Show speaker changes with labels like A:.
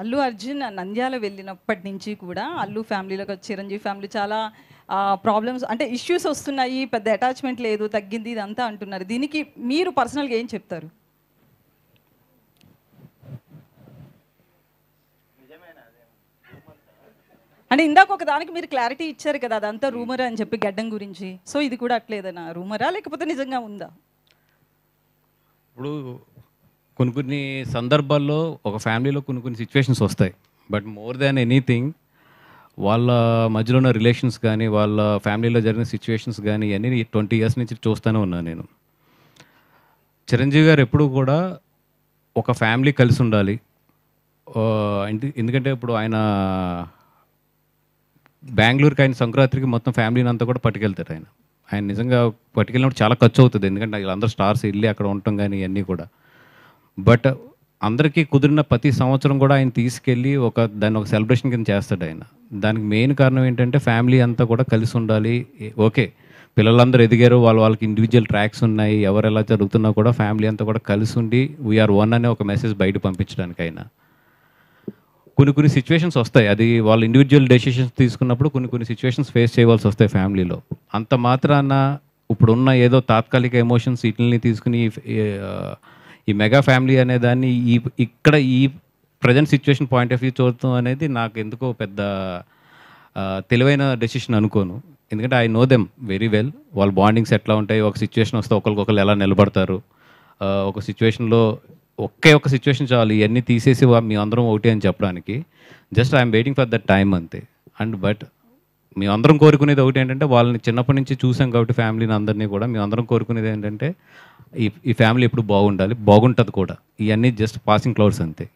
A: అల్లు అర్జున్ నంద్యాల వెళ్ళినప్పటి నుంచి కూడా అల్లు ఫ్యామిలీలో చిరంజీవి ఫ్యామిలీ చాలా ప్రాబ్లమ్స్ అంటే ఇష్యూస్ వస్తున్నాయి పెద్ద అటాచ్మెంట్ లేదు తగ్గింది ఇదంతా అంటున్నారు దీనికి మీరు పర్సనల్గా ఏం చెప్తారు అంటే ఇందాక ఒక దానికి మీరు క్లారిటీ ఇచ్చారు కదా అదంతా రూమర్ అని చెప్పి గడ్డం గురించి సో ఇది కూడా అట్లేదన్న రూమరా లేకపోతే నిజంగా ఉందా
B: ఇప్పుడు కొన్ని కొన్ని సందర్భాల్లో ఒక ఫ్యామిలీలో కొన్ని కొన్ని సిచ్యువేషన్స్ వస్తాయి బట్ మోర్ దాన్ ఎనీథింగ్ వాళ్ళ మధ్యలో ఉన్న రిలేషన్స్ కానీ వాళ్ళ ఫ్యామిలీలో జరిగిన సిచ్యువేషన్స్ కానీ ఇవన్నీ ట్వంటీ ఇయర్స్ నుంచి చూస్తూనే ఉన్నాను నేను చిరంజీవి గారు ఎప్పుడు కూడా ఒక ఫ్యామిలీ కలిసి ఉండాలి ఎందుకంటే ఇప్పుడు ఆయన బెంగళూరుకి ఆయన సంక్రాంతికి మొత్తం ఫ్యామిలీని అంతా కూడా పట్టుకెళ్తాడు ఆయన ఆయన నిజంగా పట్టుకెళ్ళినప్పుడు చాలా ఖర్చు అవుతుంది ఎందుకంటే వీళ్ళందరూ స్టార్స్ వెళ్ళి అక్కడ ఉండటం కానీ ఇవన్నీ కూడా బట్ అందరికీ కుదిరిన ప్రతి సంవత్సరం కూడా ఆయన తీసుకెళ్ళి ఒక దాన్ని ఒక సెలబ్రేషన్ కింద చేస్తాడు ఆయన దానికి మెయిన్ కారణం ఏంటంటే ఫ్యామిలీ అంతా కూడా కలిసి ఉండాలి ఓకే పిల్లలందరూ ఎదిగారు వాళ్ళ వాళ్ళకి ఇండివిజువల్ ట్రాక్స్ ఉన్నాయి ఎవరు ఎలా జరుగుతున్నా కూడా ఫ్యామిలీ అంతా కూడా కలిసి ఉండి వీఆర్ వన్ అనే ఒక మెసేజ్ బయట పంపించడానికైనా కొన్ని కొన్ని సిచ్యువేషన్స్ వస్తాయి అది వాళ్ళు ఇండివిజువల్ డెసిషన్స్ తీసుకున్నప్పుడు కొన్ని కొన్ని సిచ్యువేషన్స్ ఫేస్ చేయవలసి వస్తాయి ఫ్యామిలీలో అంత మాత్రాన ఇప్పుడున్న ఏదో తాత్కాలిక ఎమోషన్స్ వీటిని తీసుకుని ఈ మెగా ఫ్యామిలీ అనే దాన్ని ఈ ఇక్కడ ఈ present situation point of view చూడటం అనేది నాకు ఎందుకో పెద్ద తెలివైన డెసిషన్ అనుకోను ఎందుకంటే I know them very well వాళ్ళ బాండింగ్స్ ఎట్లా ఉంటాయి ఒక సిచ్యువేషన్ వస్తే ఒకరికొకరు ఎలా నిలబడతారు ఒక సిచ్యువేషన్లో ఒకే ఒక సిచ్యువేషన్ చాలు ఇవన్నీ తీసేసి మీ అందరం ఒకటి అని చెప్పడానికి just I'm waiting for that time అంతే అండ్ బట్ అందరం కోరుకునేది ఒకటి ఏంటంటే వాళ్ళని చిన్నప్పటి నుంచి చూసాం కాబట్టి ఫ్యామిలీని అందరినీ కూడా అందరం కోరుకునేది ఏంటంటే ఈ ఈ ఫ్యామిలీ ఎప్పుడు బాగుండాలి బాగుంటుంది కూడా ఇవన్నీ జస్ట్ పాసింగ్ క్లౌడ్స్ అంతే